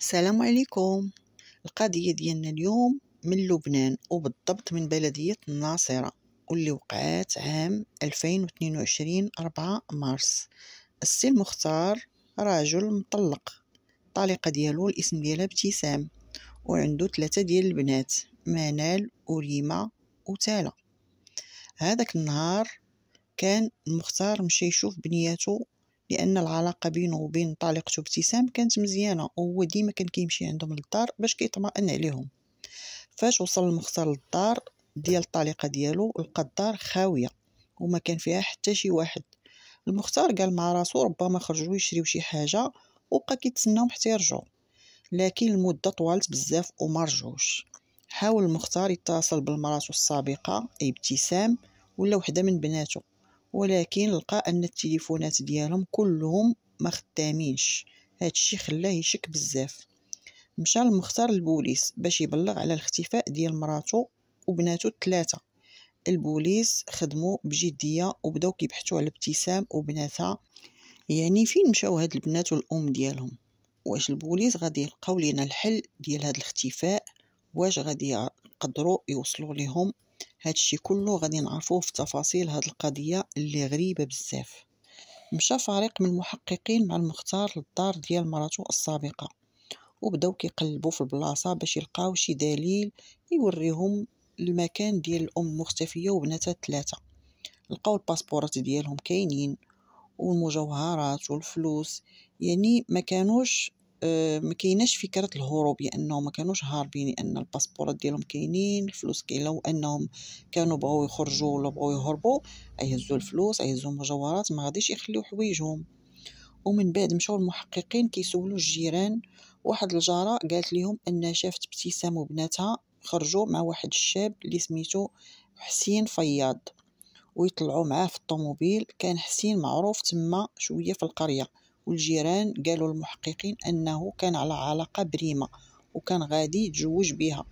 السلام عليكم القضية ديالنا اليوم من لبنان وبالضبط من بلدية الناصرة واللي وقعت عام 2022 4 مارس السي المختار راجل مطلق الطليقة ديالو الاسم ديالها ابتسام وعنده ثلاثة ديال البنات منال وريما وتالا هذاك النهار كان المختار مشى يشوف بنياتو لان العلاقه بينه وبين طليقته ابتسام كانت مزيانه وهو ديما كان كيمشي عندهم للدار باش كيطمئن عليهم فاش وصل المختار للدار ديال الطليقه ديالو لقى الدار خاويه وما كان فيها حتى شي واحد المختار قال مع راسو ربما خرجوا يشريو شي حاجه وبقى كيتسناهم حتى يرجعوا لكن المده طوالت بزاف وما رجعوش حاول المختار يتصل بالمراته السابقه ابتسام ولا وحده من بناته ولكن لقى ان التليفونات ديالهم كلهم ما خدامينش هادشي خلاه يشك بزاف مشى المختار البوليس باش يبلغ على الاختفاء ديال مراتو وبناتو الثلاثه البوليس خدموا بجديه وبداو كيبحثوا على ابتسام وبناتها يعني فين مشاو هاد البنات والام ديالهم واش البوليس غادي يلقاو لينا الحل ديال هاد الاختفاء واش غادي يقدروا يوصلوا ليهم هادشي كله غادي نعرفوه في تفاصيل هاد القضية اللي غريبة بزاف مشى فريق من المحققين مع المختار للدار ديال مراتو السابقة وبداو كيقلبوا في البلاصة باش يلقاو شي دليل يوريهم المكان ديال الأم مختفية وبناتها الثلاثة لقاو الباسبورات ديالهم كاينين والمجوهرات والفلوس يعني ما كانوش آه، ما كايناش فكره الهروب لانه ما كانوش هاربين لان الباسبورات ديالهم كاينين الفلوس كاينه وانهم كانوا بغاو يخرجوا ولا بغاو يهربوا ايهزوا الفلوس ايهزوا المجوهرات ما غاديش يخليو حوايجهم ومن بعد مشاو المحققين كيسولوا الجيران واحد الجاره قالت لهم انها شافت ابتسام وبناتها خرجوا مع واحد الشاب اللي سميتو حسين فياض ويطلعوا معاه في الطوموبيل كان حسين معروف تما شويه في القريه والجيران قالوا المحققين أنه كان على علاقة بريمة وكان غادي يتزوج بها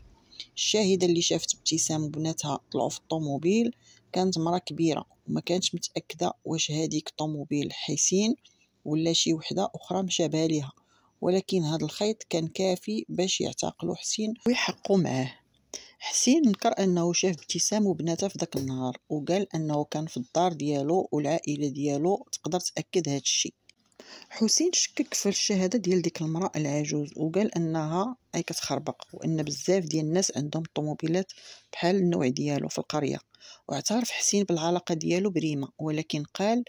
الشاهدة اللي شافت ابتسام وبناتها طلعوا في الطوموبيل كانت مرة كبيرة وما كانتش متأكدة واش هاديك الطوموبيل حسين ولا شي وحدة أخرى مشى ليها ولكن هذا الخيط كان كافي باش يعتقلوا حسين ويحقوا معاه حسين نكر انه شاف ابتسام وبناتها في ذاك النهار وقال انه كان في الدار ديالو والعائله ديالو تقدر تاكد هذا الشيء حسين شكك في الشهاده ديال ديك المراه العجوز وقال انها اي كتخربق وان بزاف ديال الناس عندهم طوموبيلات بحال النوع ديالو في القريه واعترف حسين بالعلاقه ديالو بريمه ولكن قال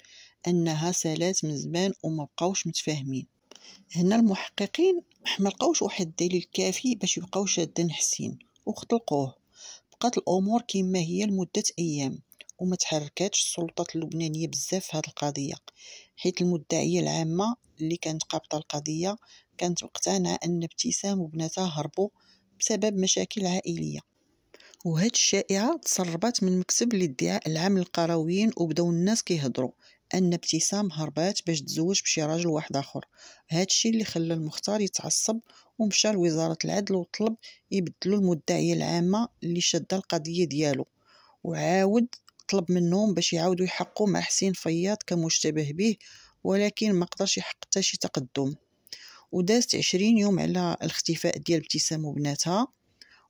انها سالات من زمان وما بقاوش متفاهمين هنا المحققين ما لقاوش واحد الدليل كافي باش يبقاو شادين حسين وختلقوه بقات الامور كما هي لمده ايام وما تحركاتش السلطات اللبنانيه بزاف في هذه القضيه حيت المدعيه العامه اللي كانت قابطه القضيه كانت مقتنعه ان ابتسام وبناتها هربوا بسبب مشاكل عائليه وهاد الشائعه تسربت من مكتب الادعاء العام للقرويين وبداو الناس كيهضروا ان ابتسام هربات باش تزوج بشي راجل واحد اخر هادشي اللي خلى المختار يتعصب ومشى لوزاره العدل وطلب يبدلوا المدعيه العامه اللي شاده القضيه ديالو وعاود طلب منهم باش يعاودوا يحقوا مع حسين فياض كمشتبه به ولكن ما قدرش يحقق حتى شي تقدم ودازت عشرين يوم على الاختفاء ديال ابتسام وبناتها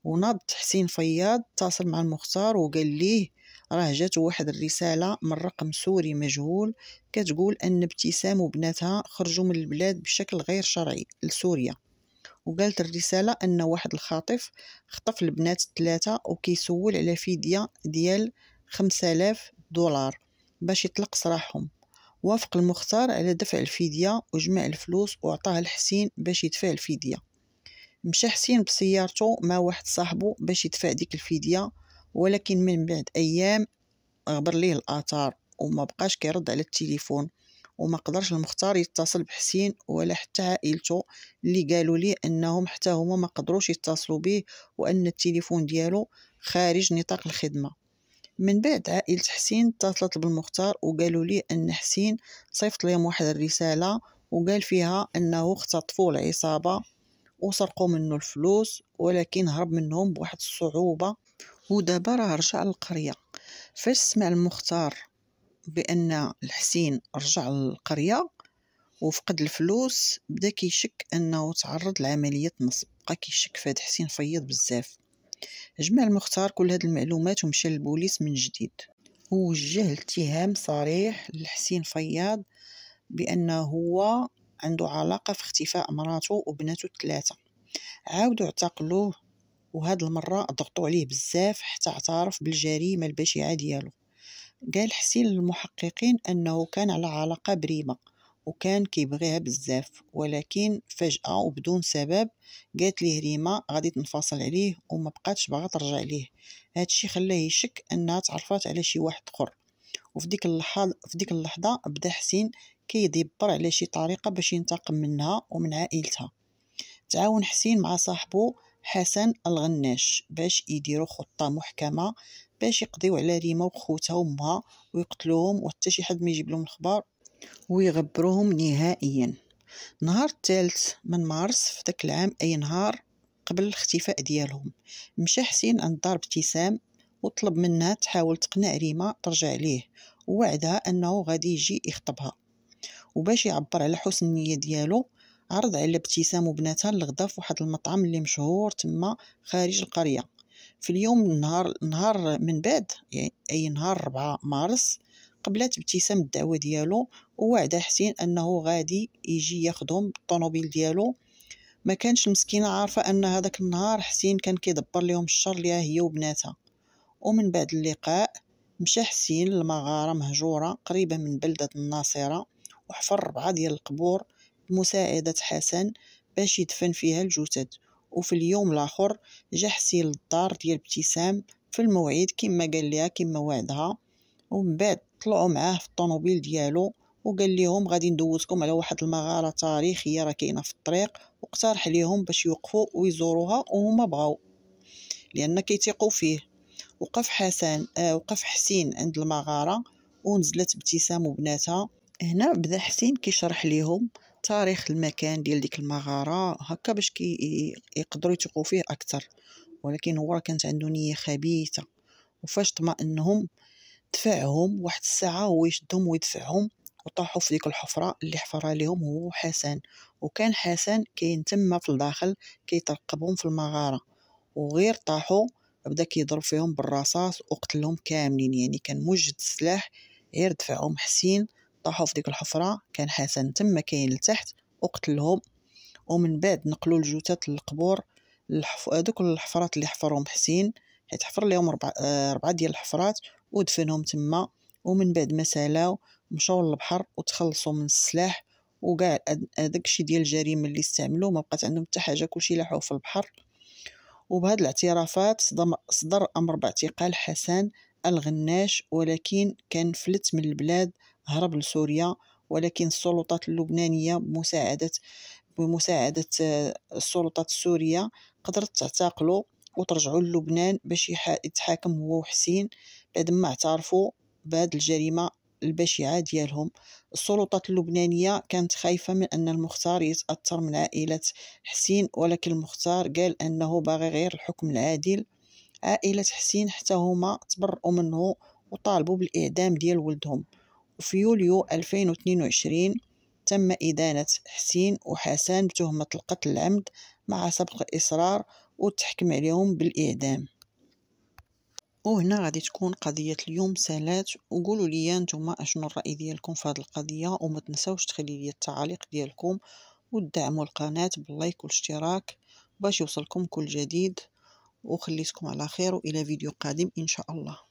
وناض حسين فياض اتصل مع المختار وقال ليه راه جاتو واحد الرسالة من رقم سوري مجهول كتقول أن ابتسام وبناتها خرجوا من البلاد بشكل غير شرعي لسوريا وقالت الرسالة أن واحد الخاطف خطف البنات الثلاثة وكيسول على فدية ديال خمسة آلاف دولار باش يطلق سراحهم وافق المختار على دفع الفدية وجمع الفلوس وعطاه لحسين باش يدفع الفدية مشى حسين بسيارته مع واحد صاحبه باش يدفع ديك الفدية ولكن من بعد أيام غبر ليه الآثار وما بقاش كيرد على التليفون وما قدرش المختار يتصل بحسين ولا حتى عائلته اللي قالوا لي انهم حتى هما ما قدروش يتصلوا به وان التليفون ديالو خارج نطاق الخدمه من بعد عائلة حسين اتصلت بالمختار وقالوا لي أن حسين صيفط لهم واحد الرسالة وقال فيها أنه اختطفوا العصابة وسرقوا منه الفلوس ولكن هرب منهم بواحد الصعوبة ودابا راه رجع للقرية فاش سمع المختار بأن الحسين رجع للقرية وفقد الفلوس بدا كيشك انه تعرض لعمليه نصب بقى كيشك في هاد حسين فيض بزاف جمع المختار كل هاد المعلومات ومشى للبوليس من جديد ووجه اتهام صريح لحسين فياض بأنه هو عنده علاقة في اختفاء مراته وبناته الثلاثة عاودوا اعتقلوه وهاد المرة ضغطوا عليه بزاف حتى اعترف بالجريمة البشعة ديالو قال حسين للمحققين أنه كان على علاقة بريمة وكان كيبغيها بزاف ولكن فجأة وبدون سبب قالت ليه ريما غادي تنفصل عليه وما بقاتش باغا ترجع ليه هادشي خلاه يشك انها تعرفات على شي واحد اخر وفي ديك اللحظه في ديك اللحظه بدا حسين كيدبر على شي طريقه باش ينتقم منها ومن عائلتها تعاون حسين مع صاحبه حسن الغناش باش يديروا خطه محكمه باش يقضيو على ريما وخوتها وامها ويقتلوهم وحتى شي حد ما يجيب لهم الخبر ويغبروهم نهائيا نهار الثالث من مارس في ذاك العام أي نهار قبل الاختفاء ديالهم مشى حسين عند دار ابتسام وطلب منها تحاول تقنع ريما ترجع ليه ووعدها أنه غادي يجي يخطبها وباش يعبر على حسن النية ديالو عرض على ابتسام وبناتها الغدا في واحد المطعم اللي مشهور تما خارج القرية في اليوم نهار نهار من بعد يعني أي نهار 4 مارس قبلات ابتسام الدعوه ديالو ووعد حسين انه غادي يجي ياخدهم بالطوموبيل ديالو ما كانش المسكينه عارفه ان هذاك النهار حسين كان كيدبر لهم الشر ليها هي وبناتها ومن بعد اللقاء مشى حسين لمغاره مهجوره قريبه من بلده الناصره وحفر ربعه ديال القبور بمساعده حسن باش يدفن فيها الجثث وفي اليوم الاخر جا حسين للدار ديال ابتسام في الموعد كما قال ليها كما وعدها ومن بعد طلعوا معاه في الطوموبيل ديالو وقال لهم غادي ندوزكم على واحد المغاره تاريخيه راه كاينه في الطريق واقترح ليهم باش يوقفوا ويزوروها وهما بغاو لان كيتيقوا فيه وقف حسن آه وقف حسين عند المغاره ونزلت ابتسام وبناتها هنا بدا حسين كيشرح ليهم تاريخ المكان ديال ديك المغاره هكا باش كي يقدروا يثقوا فيه اكثر ولكن هو كانت عنده نيه خبيثه وفاش طمأنهم دفعهم واحد الساعة هو يشدهم ويدفعهم وطاحوا في ديك الحفرة اللي حفرها ليهم هو حسن وكان حسن كاين تما في الداخل كيترقبهم في المغارة وغير طاحوا بدا كيضرب فيهم بالرصاص وقتلهم كاملين يعني كان موجد السلاح غير دفعهم حسين طاحوا في ديك الحفرة كان حسن تما كاين لتحت وقتلهم ومن بعد نقلوا الجثث للقبور هذوك الحفرات اللي حفرهم حسين حيت حفر لهم ربعة, آه، ربعة ديال الحفرات ودفنهم تما ومن بعد ما سالاو مشاو للبحر وتخلصوا من السلاح وكاع هذاك الشيء ديال الجريمه اللي استعملوا ما بقات عندهم حتى حاجه كلشي لاحوا في البحر وبهذه الاعترافات صدر امر باعتقال حسن الغناش ولكن كان فلت من البلاد هرب لسوريا ولكن السلطات اللبنانيه بمساعده بمساعده آه، السلطات السوريه قدرت تعتقلو وترجعوا للبنان باش يتحاكم هو وحسين بعد ما اعترفوا بهاد الجريمة البشعة ديالهم السلطات اللبنانية كانت خايفة من أن المختار يتأثر من عائلة حسين ولكن المختار قال أنه باغي غير الحكم العادل عائلة حسين حتى هما تبرؤوا منه وطالبوا بالإعدام ديال ولدهم وفي يوليو 2022 تم إدانة حسين وحسان بتهمة القتل العمد مع سبق إصرار وتحكم عليهم بالإعدام وهنا غادي تكون قضية اليوم سالات وقولوا لي نتوما اشنو الرأي ديالكم في هذه القضية وما تنساوش تخلي لي التعاليق ديالكم وتدعموا القناة باللايك والاشتراك باش يوصلكم كل جديد وخليتكم على خير وإلى فيديو قادم إن شاء الله